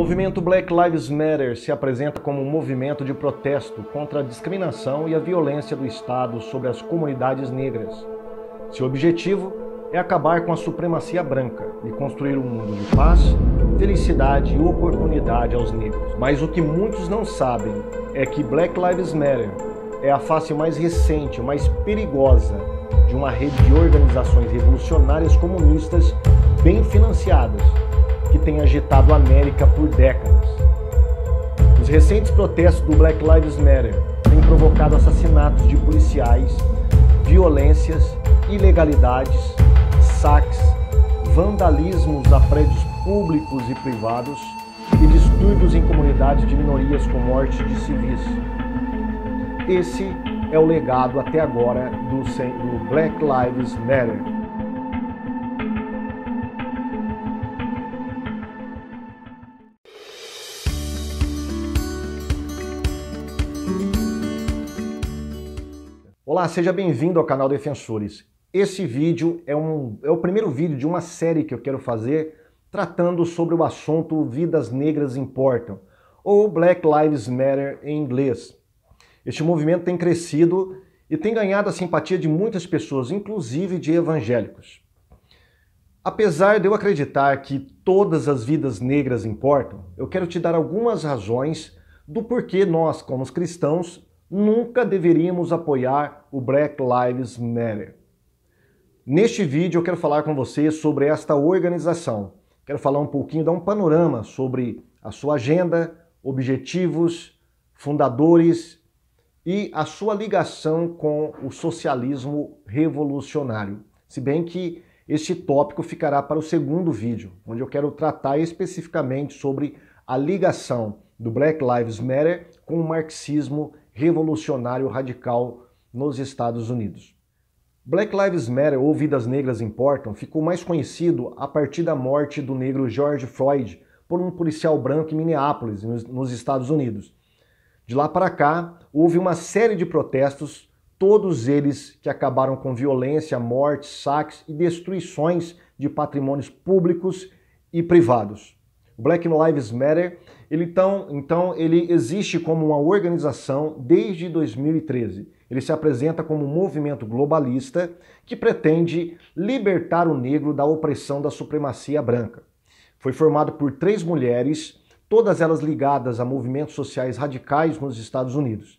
movimento Black Lives Matter se apresenta como um movimento de protesto contra a discriminação e a violência do Estado sobre as comunidades negras. Seu objetivo é acabar com a supremacia branca e construir um mundo de paz, felicidade e oportunidade aos negros. Mas o que muitos não sabem é que Black Lives Matter é a face mais recente, mais perigosa de uma rede de organizações revolucionárias comunistas bem financiadas tem agitado a América por décadas. Os recentes protestos do Black Lives Matter têm provocado assassinatos de policiais, violências, ilegalidades, saques, vandalismos a prédios públicos e privados e distúrbios em comunidades de minorias com morte de civis. Esse é o legado até agora do Black Lives Matter. Olá, seja bem-vindo ao canal Defensores. Esse vídeo é, um, é o primeiro vídeo de uma série que eu quero fazer tratando sobre o assunto Vidas Negras Importam, ou Black Lives Matter em inglês. Este movimento tem crescido e tem ganhado a simpatia de muitas pessoas, inclusive de evangélicos. Apesar de eu acreditar que todas as vidas negras importam, eu quero te dar algumas razões do porquê nós, como cristãos, nunca deveríamos apoiar o Black Lives Matter. Neste vídeo eu quero falar com você sobre esta organização. Quero falar um pouquinho, dar um panorama sobre a sua agenda, objetivos, fundadores e a sua ligação com o socialismo revolucionário. Se bem que este tópico ficará para o segundo vídeo, onde eu quero tratar especificamente sobre a ligação do Black Lives Matter com o marxismo revolucionário radical nos Estados Unidos. Black Lives Matter ou Vidas Negras Importam ficou mais conhecido a partir da morte do negro George Floyd por um policial branco em Minneapolis, nos Estados Unidos. De lá para cá, houve uma série de protestos, todos eles que acabaram com violência, mortes, saques e destruições de patrimônios públicos e privados. Black Lives Matter, ele tão, então ele existe como uma organização desde 2013. Ele se apresenta como um movimento globalista que pretende libertar o negro da opressão da supremacia branca. Foi formado por três mulheres, todas elas ligadas a movimentos sociais radicais nos Estados Unidos.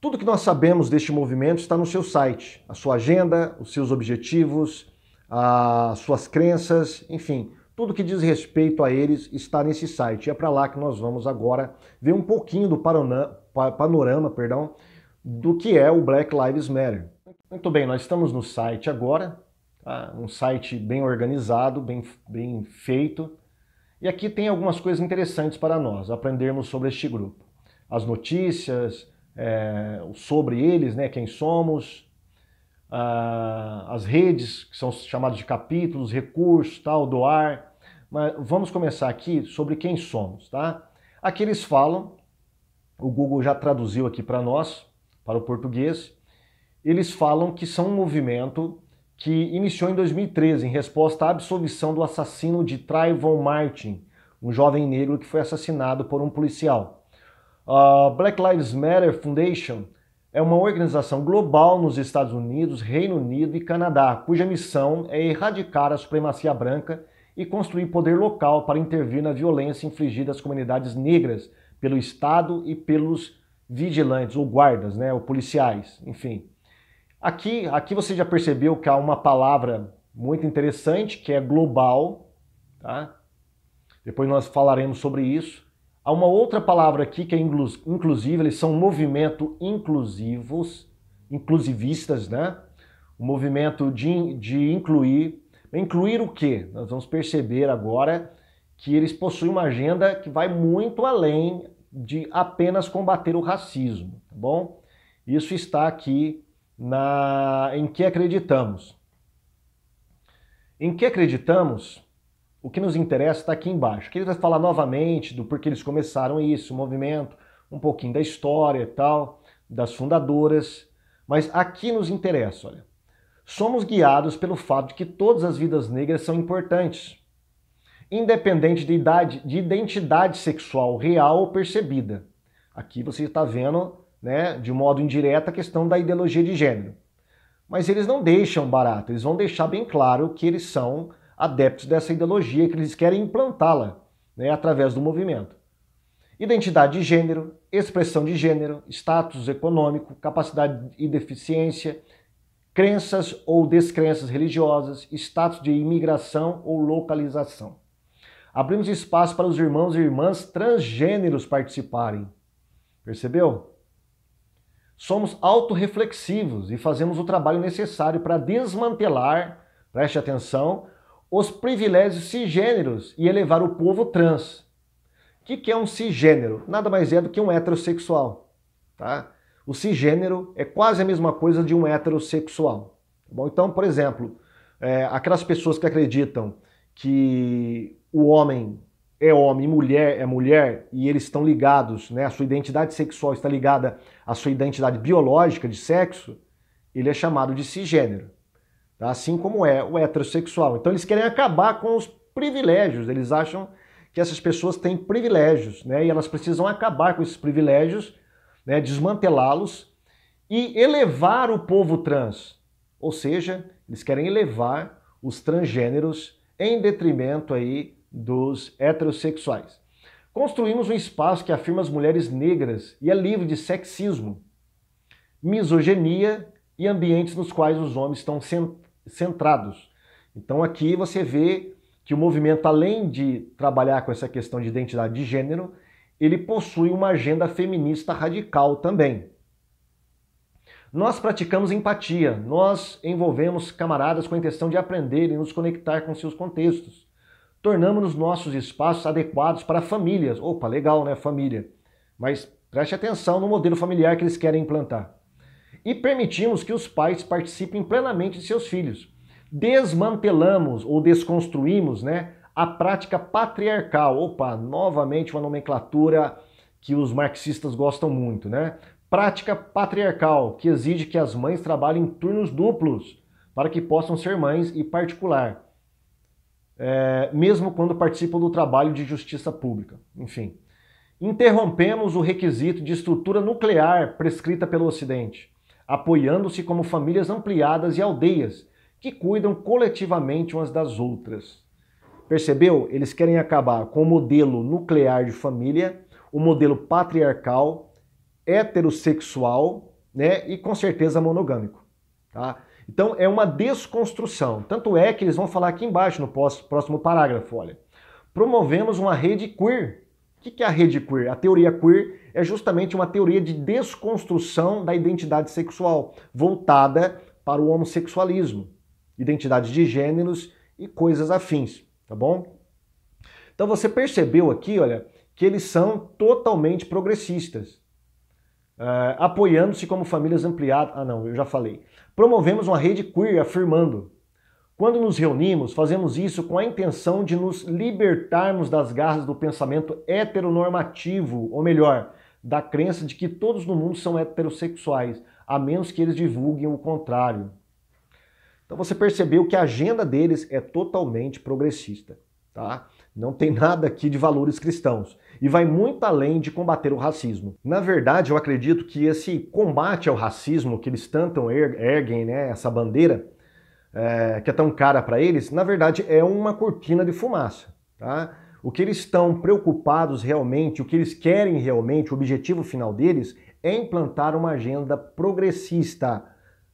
Tudo que nós sabemos deste movimento está no seu site, a sua agenda, os seus objetivos, as suas crenças, enfim, tudo que diz respeito a eles está nesse site. É para lá que nós vamos agora ver um pouquinho do panorama, perdão, do que é o Black Lives Matter. Muito bem, nós estamos no site agora, tá? um site bem organizado, bem, bem feito. E aqui tem algumas coisas interessantes para nós aprendermos sobre este grupo. As notícias, é, sobre eles, né, quem somos, ah, as redes, que são chamadas de capítulos, recursos, tal, doar, mas vamos começar aqui sobre quem somos, tá? Aqui eles falam, o Google já traduziu aqui para nós, para o português, eles falam que são um movimento que iniciou em 2013 em resposta à absolvição do assassino de Trayvon Martin, um jovem negro que foi assassinado por um policial. A Black Lives Matter Foundation é uma organização global nos Estados Unidos, Reino Unido e Canadá, cuja missão é erradicar a supremacia branca e construir poder local para intervir na violência infligida às comunidades negras pelo Estado e pelos vigilantes, ou guardas, né, ou policiais, enfim. Aqui, aqui você já percebeu que há uma palavra muito interessante, que é global, tá? Depois nós falaremos sobre isso. Há uma outra palavra aqui que é inclusiva, eles são movimento inclusivos, inclusivistas, né? O movimento de, de incluir Incluir o que? Nós vamos perceber agora que eles possuem uma agenda que vai muito além de apenas combater o racismo, tá bom? Isso está aqui na em que acreditamos. Em que acreditamos? O que nos interessa está aqui embaixo. Aqui ele vai falar novamente do porquê eles começaram isso, o movimento, um pouquinho da história e tal, das fundadoras. Mas aqui nos interessa, olha somos guiados pelo fato de que todas as vidas negras são importantes, independente de idade, de identidade sexual real ou percebida. Aqui você está vendo, né, de modo indireto, a questão da ideologia de gênero. Mas eles não deixam barato, eles vão deixar bem claro que eles são adeptos dessa ideologia, que eles querem implantá-la né, através do movimento. Identidade de gênero, expressão de gênero, status econômico, capacidade e deficiência, crenças ou descrenças religiosas, status de imigração ou localização. Abrimos espaço para os irmãos e irmãs transgêneros participarem. Percebeu? Somos autorreflexivos e fazemos o trabalho necessário para desmantelar, preste atenção, os privilégios cisgêneros e elevar o povo trans. O que é um cisgênero? Nada mais é do que um heterossexual. Tá? O cisgênero é quase a mesma coisa de um heterossexual. Tá bom? Então, por exemplo, é, aquelas pessoas que acreditam que o homem é homem e mulher é mulher e eles estão ligados, né, a sua identidade sexual está ligada à sua identidade biológica de sexo, ele é chamado de cisgênero, tá? assim como é o heterossexual. Então eles querem acabar com os privilégios, eles acham que essas pessoas têm privilégios né, e elas precisam acabar com esses privilégios né, desmantelá-los e elevar o povo trans. Ou seja, eles querem elevar os transgêneros em detrimento aí dos heterossexuais. Construímos um espaço que afirma as mulheres negras e é livre de sexismo, misoginia e ambientes nos quais os homens estão centrados. Então aqui você vê que o movimento, além de trabalhar com essa questão de identidade de gênero, ele possui uma agenda feminista radical também. Nós praticamos empatia, nós envolvemos camaradas com a intenção de aprender e nos conectar com seus contextos. Tornamos nossos espaços adequados para famílias. Opa, legal, né? Família. Mas preste atenção no modelo familiar que eles querem implantar. E permitimos que os pais participem plenamente de seus filhos. Desmantelamos ou desconstruímos, né? a prática patriarcal. Opa, novamente uma nomenclatura que os marxistas gostam muito, né? Prática patriarcal, que exige que as mães trabalhem em turnos duplos para que possam ser mães e particular, é, mesmo quando participam do trabalho de justiça pública. Enfim, interrompemos o requisito de estrutura nuclear prescrita pelo Ocidente, apoiando-se como famílias ampliadas e aldeias que cuidam coletivamente umas das outras. Percebeu? Eles querem acabar com o modelo nuclear de família, o modelo patriarcal, heterossexual, né? E com certeza monogâmico, tá? Então é uma desconstrução. Tanto é que eles vão falar aqui embaixo no próximo parágrafo, olha. Promovemos uma rede queer. O que é a rede queer? A teoria queer é justamente uma teoria de desconstrução da identidade sexual, voltada para o homossexualismo, identidades de gêneros e coisas afins tá bom? Então você percebeu aqui, olha, que eles são totalmente progressistas, é, apoiando-se como famílias ampliadas. Ah, não, eu já falei. Promovemos uma rede queer, afirmando. Quando nos reunimos, fazemos isso com a intenção de nos libertarmos das garras do pensamento heteronormativo, ou melhor, da crença de que todos no mundo são heterossexuais, a menos que eles divulguem o contrário. Então você percebeu que a agenda deles é totalmente progressista, tá? Não tem nada aqui de valores cristãos e vai muito além de combater o racismo. Na verdade, eu acredito que esse combate ao racismo que eles tanto erguem, né, essa bandeira é, que é tão cara para eles, na verdade é uma cortina de fumaça, tá? O que eles estão preocupados realmente, o que eles querem realmente, o objetivo final deles é implantar uma agenda progressista,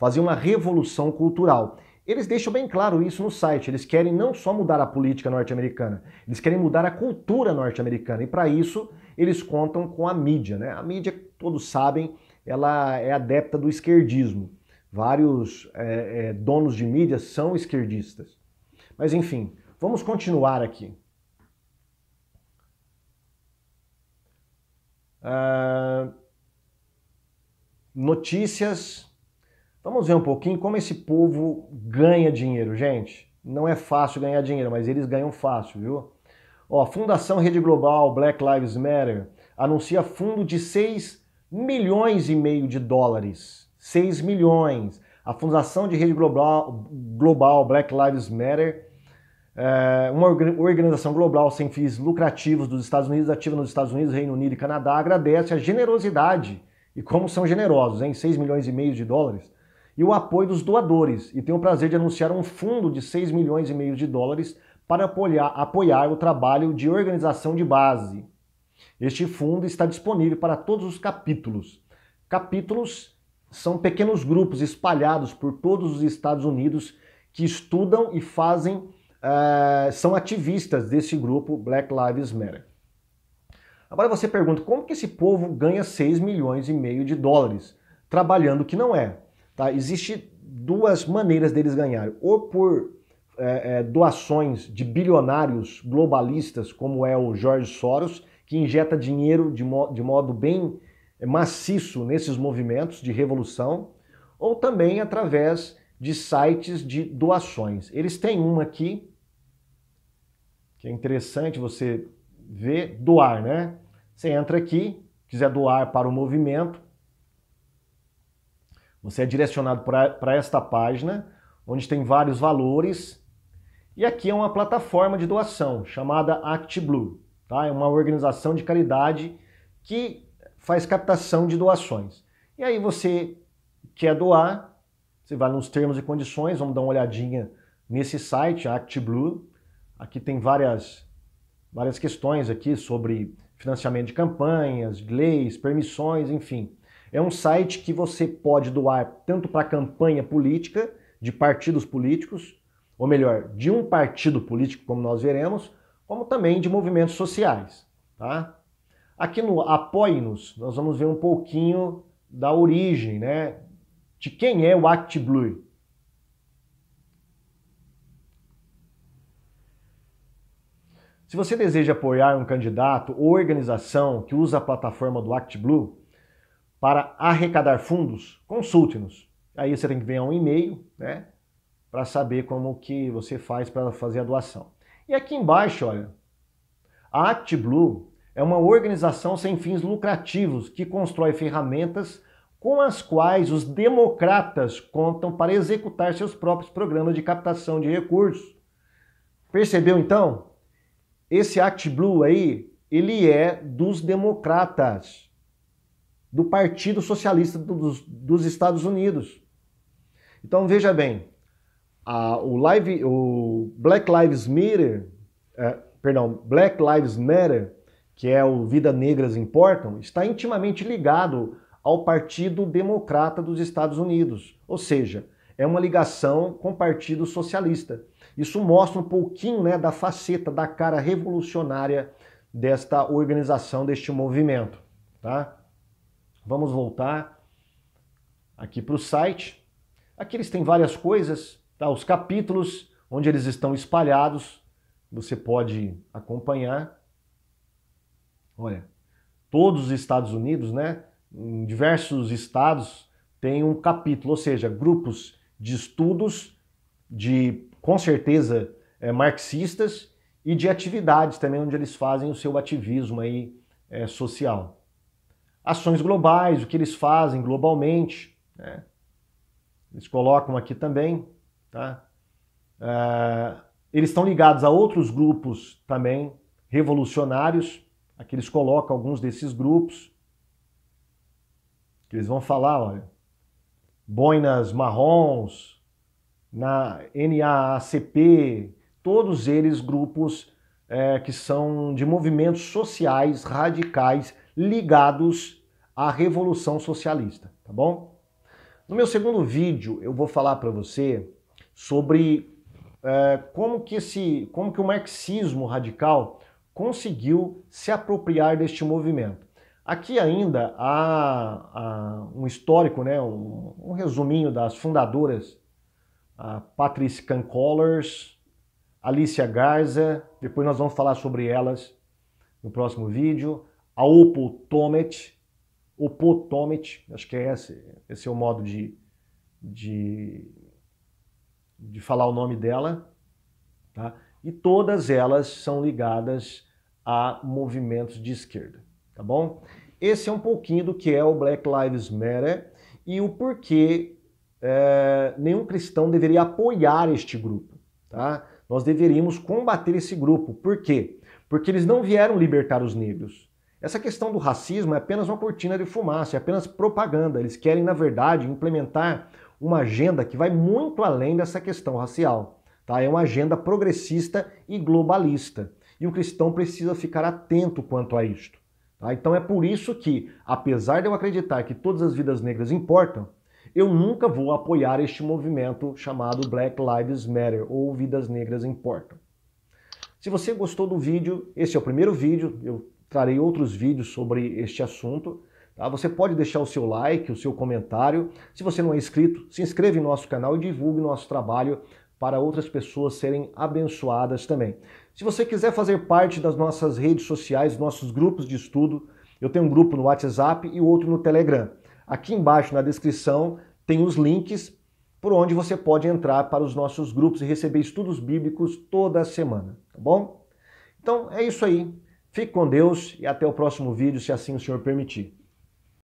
fazer uma revolução cultural. Eles deixam bem claro isso no site. Eles querem não só mudar a política norte-americana, eles querem mudar a cultura norte-americana. E para isso, eles contam com a mídia. Né? A mídia, todos sabem, ela é adepta do esquerdismo. Vários é, é, donos de mídia são esquerdistas. Mas enfim, vamos continuar aqui. Uh, notícias Vamos ver um pouquinho como esse povo ganha dinheiro, gente. Não é fácil ganhar dinheiro, mas eles ganham fácil, viu? Ó, Fundação Rede Global Black Lives Matter anuncia fundo de 6 milhões e meio de dólares. 6 milhões. A Fundação de Rede Global, Global Black Lives Matter eh, uma organização global sem fins lucrativos dos Estados Unidos, ativa nos Estados Unidos, Reino Unido e Canadá, agradece a generosidade e como são generosos, hein? 6 milhões e meio de dólares e o apoio dos doadores. E tenho o prazer de anunciar um fundo de 6 milhões e meio de dólares para apoiar, apoiar o trabalho de organização de base. Este fundo está disponível para todos os capítulos. Capítulos são pequenos grupos espalhados por todos os Estados Unidos que estudam e fazem, uh, são ativistas desse grupo Black Lives Matter. Agora você pergunta, como que esse povo ganha 6 milhões e meio de dólares trabalhando que não é? Tá? Existe duas maneiras deles ganharem, ou por é, é, doações de bilionários globalistas, como é o George Soros, que injeta dinheiro de, mo de modo bem maciço nesses movimentos de revolução, ou também através de sites de doações. Eles têm um aqui, que é interessante você ver, doar, né? Você entra aqui, quiser doar para o movimento, você é direcionado para esta página, onde tem vários valores. E aqui é uma plataforma de doação chamada ActBlue. Tá? É uma organização de caridade que faz captação de doações. E aí você quer doar, você vai nos termos e condições, vamos dar uma olhadinha nesse site, ActBlue. Aqui tem várias, várias questões aqui sobre financiamento de campanhas, leis, permissões, enfim. É um site que você pode doar tanto para campanha política de partidos políticos, ou melhor, de um partido político, como nós veremos, como também de movimentos sociais. Tá? Aqui no Apoie-nos, nós vamos ver um pouquinho da origem, né? De quem é o ActBlue. Se você deseja apoiar um candidato ou organização que usa a plataforma do ActBlue, para arrecadar fundos, consulte-nos. Aí você tem que enviar um e-mail, né, para saber como que você faz para fazer a doação. E aqui embaixo, olha, a ActBlue é uma organização sem fins lucrativos que constrói ferramentas com as quais os democratas contam para executar seus próprios programas de captação de recursos. Percebeu então? Esse ActBlue aí, ele é dos democratas do Partido Socialista dos, dos Estados Unidos. Então veja bem, a, o, live, o Black Lives Matter, é, perdão, Black Lives Matter, que é o Vida Negras Importam, está intimamente ligado ao Partido Democrata dos Estados Unidos, ou seja, é uma ligação com o Partido Socialista. Isso mostra um pouquinho né, da faceta, da cara revolucionária desta organização, deste movimento. Tá? Vamos voltar aqui para o site. Aqui eles têm várias coisas, tá? os capítulos, onde eles estão espalhados, você pode acompanhar. Olha, todos os Estados Unidos, né? Em diversos estados tem um capítulo, ou seja, grupos de estudos de, com certeza, é, marxistas e de atividades também, onde eles fazem o seu ativismo aí, é, social ações globais, o que eles fazem globalmente. Né? Eles colocam aqui também. Tá? É, eles estão ligados a outros grupos também revolucionários. Aqui eles colocam alguns desses grupos. Que eles vão falar, olha, boinas marrons, na NAACP, todos eles grupos é, que são de movimentos sociais radicais ligados à Revolução Socialista, tá bom? No meu segundo vídeo eu vou falar para você sobre é, como, que esse, como que o marxismo radical conseguiu se apropriar deste movimento. Aqui ainda há, há um histórico, né, um, um, resuminho das fundadoras, a Patrice Cancollers, Alicia Garza, depois nós vamos falar sobre elas no próximo vídeo, a opotomet, opotomet, acho que é esse, esse é o modo de, de, de falar o nome dela, tá? e todas elas são ligadas a movimentos de esquerda, tá bom? Esse é um pouquinho do que é o Black Lives Matter e o porquê é, nenhum cristão deveria apoiar este grupo, tá? Nós deveríamos combater esse grupo. Por quê? Porque eles não vieram libertar os negros. Essa questão do racismo é apenas uma cortina de fumaça, é apenas propaganda. Eles querem, na verdade, implementar uma agenda que vai muito além dessa questão racial. Tá? É uma agenda progressista e globalista. E o cristão precisa ficar atento quanto a isto. Tá? Então é por isso que, apesar de eu acreditar que todas as vidas negras importam, eu nunca vou apoiar este movimento chamado Black Lives Matter ou Vidas Negras Importam. Se você gostou do vídeo, esse é o primeiro vídeo, eu trarei outros vídeos sobre este assunto. Tá? Você pode deixar o seu like, o seu comentário. Se você não é inscrito, se inscreva em nosso canal e divulgue nosso trabalho para outras pessoas serem abençoadas também. Se você quiser fazer parte das nossas redes sociais, nossos grupos de estudo, eu tenho um grupo no WhatsApp e outro no Telegram. Aqui embaixo na descrição tem os links por onde você pode entrar para os nossos grupos e receber estudos bíblicos toda semana, tá bom? Então é isso aí. Fique com Deus e até o próximo vídeo, se assim o Senhor permitir.